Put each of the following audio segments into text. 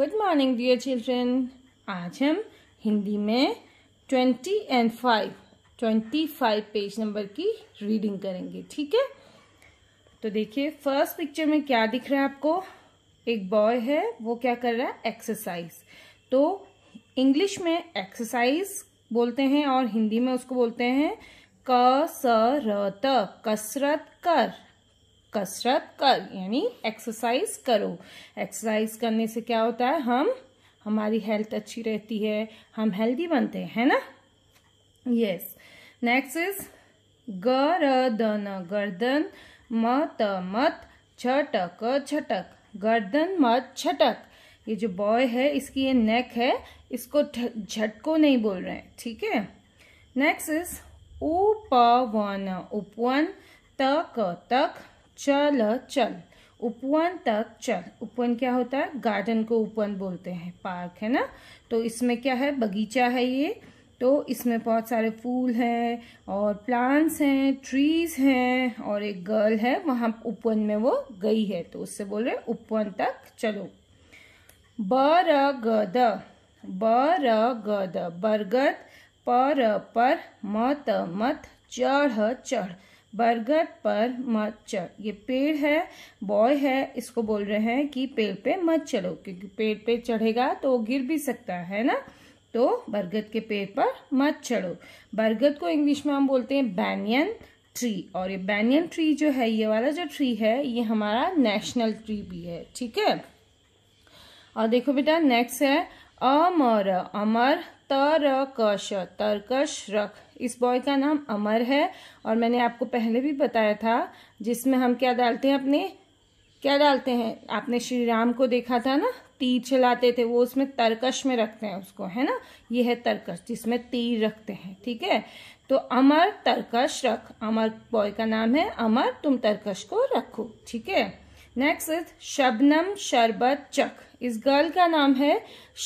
good morning dear children आज हम हिंदी में twenty and five twenty five page number की रीडिंग करेंगे ठीक है तो देखिए फर्स्ट पिक्चर में क्या दिख रहा है आपको एक बॉय है वो क्या कर रहा है एक्सरसाइज तो इंग्लिश में एक्सरसाइज बोलते हैं और हिंदी में उसको बोलते हैं कसरत कसरत कर कसरत कर यानी एक्सरसाइज करो एक्सरसाइज करने से क्या होता है हम हमारी हेल्थ अच्छी रहती है हम हेल्दी बनते हैं है ना यस नेक्स्ट इज गरदन गर्दन मत मत छटक छटक गर्दन मत छटक ये जो बॉय है इसकी ये नेक है इसको झटको नहीं बोल रहे हैं ठीक है नेक्स्ट इज उपवन उपवन तक तक चल चल उपवन तक चल उपवन क्या होता है गार्डन को उपवन बोलते हैं पार्क है ना तो इसमें क्या है बगीचा है ये तो इसमें बहुत सारे फूल हैं और प्लांट्स हैं ट्रीज हैं और एक गर्ल है वहाँ उपवन में वो गई है तो उससे बोल रहे उपवन तक चलो बर गद बर गद बरगद पर पर मत मत चढ़ चढ़ बरगद पर मत चल ये पेड़ है बॉय है इसको बोल रहे हैं कि पेड़ पे मत चलो क्योंकि पेड़ पे चढ़ेगा तो गिर भी सकता है ना तो बरगद के पेड़ पर मत चढ़ो बरगद को इंग्लिश में हम बोलते हैं बैनियन ट्री और ये बैनियन ट्री जो है ये वाला जो ट्री है ये हमारा नेशनल ट्री भी है ठीक है और देखो बेटा नेक्स्ट है अमर अमर तरकश तरकश रख इस बॉय का नाम अमर है और मैंने आपको पहले भी बताया था जिसमें हम क्या डालते हैं अपने क्या डालते हैं आपने श्री राम को देखा था ना तीर चलाते थे वो उसमें तरकश में रखते हैं उसको है ना ये है तरकश जिसमें तीर रखते हैं ठीक है तो अमर तरकश रख अमर बॉय का नाम है अमर तुम तरकश को रखो ठीक है नेक्स्ट इज शबनम शरबत चक इस गर्ल का नाम है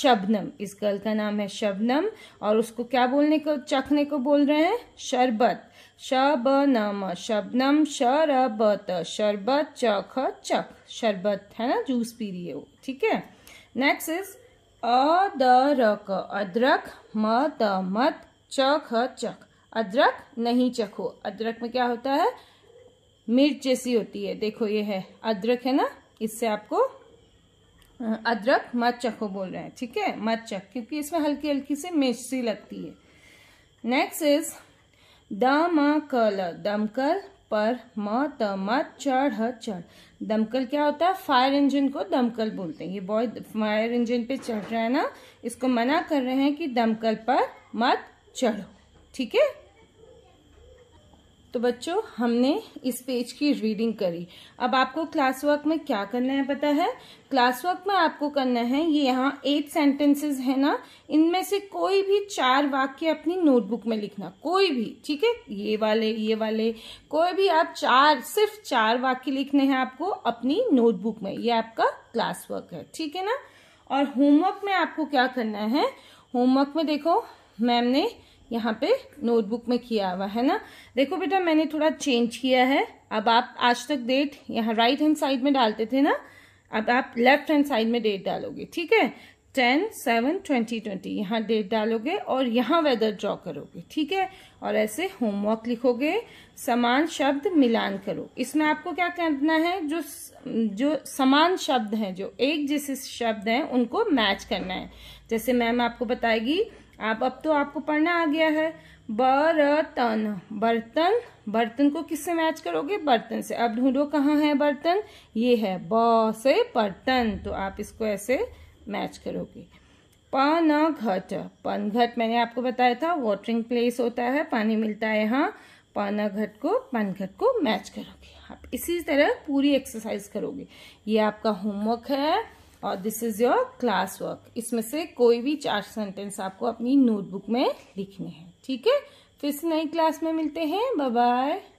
शबनम इस गर्ल का नाम है शबनम और उसको क्या बोलने को चखने को बोल रहे हैं शरबत शब नम शबनम शरबत शरबत चख चक शरबत है ना जूस पी रही है वो ठीक है नेक्स्ट इज अदरक अदरक मत मत चख चख अदरक नहीं चखो अदरक में क्या होता है मिर्च जैसी होती है देखो ये है अदरक है ना इससे आपको अदरक मत चखो बोल रहे हैं ठीक है मत चख क्योंकि इसमें हल्की हल्की से मिर्च सी लगती है नेक्स्ट इज म कल दमकल पर म मत चढ़ चढ़ दमकल क्या होता है फायर इंजन को दमकल बोलते हैं ये बॉय फायर इंजन पे चढ़ रहा है ना इसको मना कर रहे हैं कि दमकल पर मत चढ़ो ठीक है तो बच्चों हमने इस पेज की रीडिंग करी अब आपको क्लास वर्क में क्या करना है पता है क्लास वर्क में आपको करना है ये यहाँ एट सेंटेंसेस है ना इनमें से कोई भी चार वाक्य अपनी नोटबुक में लिखना कोई भी ठीक है ये वाले ये वाले कोई भी आप चार सिर्फ चार वाक्य लिखने हैं आपको अपनी नोटबुक में ये आपका क्लास वर्क है ठीक है ना और होमवर्क में आपको क्या करना है होमवर्क में देखो मैम ने यहाँ पे नोटबुक में किया हुआ है ना देखो बेटा मैंने थोड़ा चेंज किया है अब आप आज तक डेट यहाँ राइट हैंड साइड में डालते थे ना अब आप लेफ्ट हैंड साइड में डेट डालोगे ठीक है टेन सेवन ट्वेंटी ट्वेंटी यहाँ डेट डालोगे और यहाँ वेदर ड्रॉ करोगे ठीक है और ऐसे होमवर्क लिखोगे समान शब्द मिलान करो इसमें आपको क्या करना है जो जो समान शब्द हैं जो एक जैसे शब्द हैं उनको मैच करना है जैसे मैम आपको बताएगी आप अब तो आपको पढ़ना आ गया है बर्तन बर्तन बर्तन को किससे मैच करोगे बर्तन से अब ढूंढो कहाँ है बर्तन ये है ब से बर्तन तो आप इसको ऐसे मैच करोगे घट पन घट मैंने आपको बताया था वॉटरिंग प्लेस होता है पानी मिलता है यहाँ घट को पन घट को मैच करोगे आप इसी तरह पूरी एक्सरसाइज करोगे ये आपका होमवर्क है और this is your class work इसमें से कोई भी चार सेंटेंस आपको अपनी नोटबुक में लिखने हैं ठीक है फिर से नई क्लास में मिलते हैं बाय बाय